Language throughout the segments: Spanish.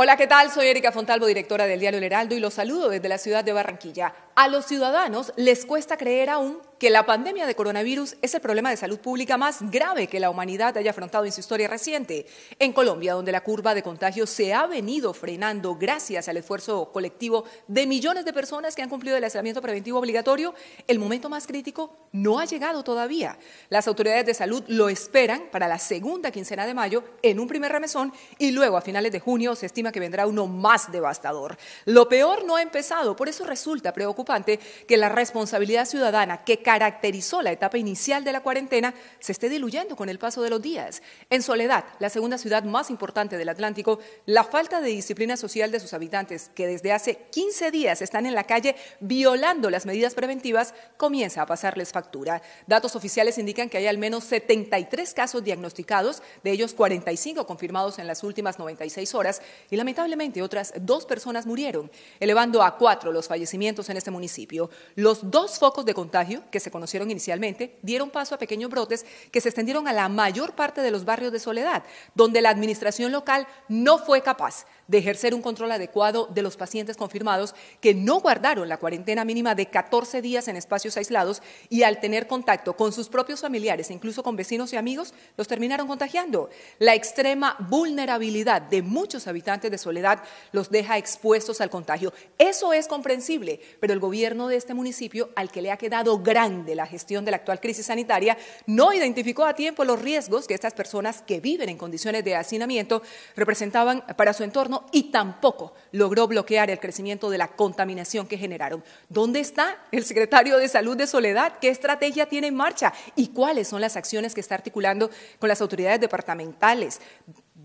Hola, ¿qué tal? Soy Erika Fontalvo, directora del Diario El Heraldo, y los saludo desde la ciudad de Barranquilla. A los ciudadanos les cuesta creer aún que la pandemia de coronavirus es el problema de salud pública más grave que la humanidad haya afrontado en su historia reciente. En Colombia, donde la curva de contagio se ha venido frenando gracias al esfuerzo colectivo de millones de personas que han cumplido el aislamiento preventivo obligatorio, el momento más crítico no ha llegado todavía. Las autoridades de salud lo esperan para la segunda quincena de mayo en un primer remesón y luego a finales de junio se estima que vendrá uno más devastador. Lo peor no ha empezado, por eso resulta preocupante que la responsabilidad ciudadana que caracterizó la etapa inicial de la cuarentena se esté diluyendo con el paso de los días. En Soledad, la segunda ciudad más importante del Atlántico, la falta de disciplina social de sus habitantes, que desde hace 15 días están en la calle violando las medidas preventivas, comienza a pasarles factura. Datos oficiales indican que hay al menos 73 casos diagnosticados, de ellos 45 confirmados en las últimas 96 horas y lamentablemente otras dos personas murieron, elevando a cuatro los fallecimientos en este momento municipio. Los dos focos de contagio que se conocieron inicialmente dieron paso a pequeños brotes que se extendieron a la mayor parte de los barrios de Soledad, donde la administración local no fue capaz de ejercer un control adecuado de los pacientes confirmados que no guardaron la cuarentena mínima de 14 días en espacios aislados y al tener contacto con sus propios familiares, e incluso con vecinos y amigos, los terminaron contagiando. La extrema vulnerabilidad de muchos habitantes de Soledad los deja expuestos al contagio. Eso es comprensible, pero el gobierno gobierno de este municipio, al que le ha quedado grande la gestión de la actual crisis sanitaria, no identificó a tiempo los riesgos que estas personas que viven en condiciones de hacinamiento representaban para su entorno y tampoco logró bloquear el crecimiento de la contaminación que generaron. ¿Dónde está el secretario de Salud de Soledad? ¿Qué estrategia tiene en marcha? ¿Y cuáles son las acciones que está articulando con las autoridades departamentales?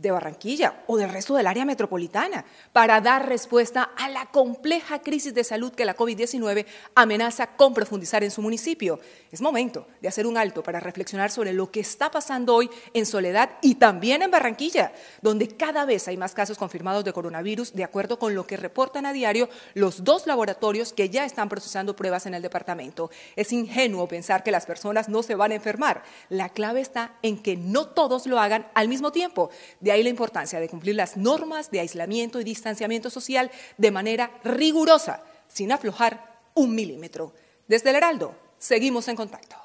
de Barranquilla o del resto del área metropolitana para dar respuesta a la compleja crisis de salud que la COVID-19 amenaza con profundizar en su municipio. Es momento de hacer un alto para reflexionar sobre lo que está pasando hoy en Soledad y también en Barranquilla, donde cada vez hay más casos confirmados de coronavirus, de acuerdo con lo que reportan a diario los dos laboratorios que ya están procesando pruebas en el departamento. Es ingenuo pensar que las personas no se van a enfermar. La clave está en que no todos lo hagan al mismo tiempo ahí la importancia de cumplir las normas de aislamiento y distanciamiento social de manera rigurosa, sin aflojar un milímetro. Desde el Heraldo, seguimos en contacto.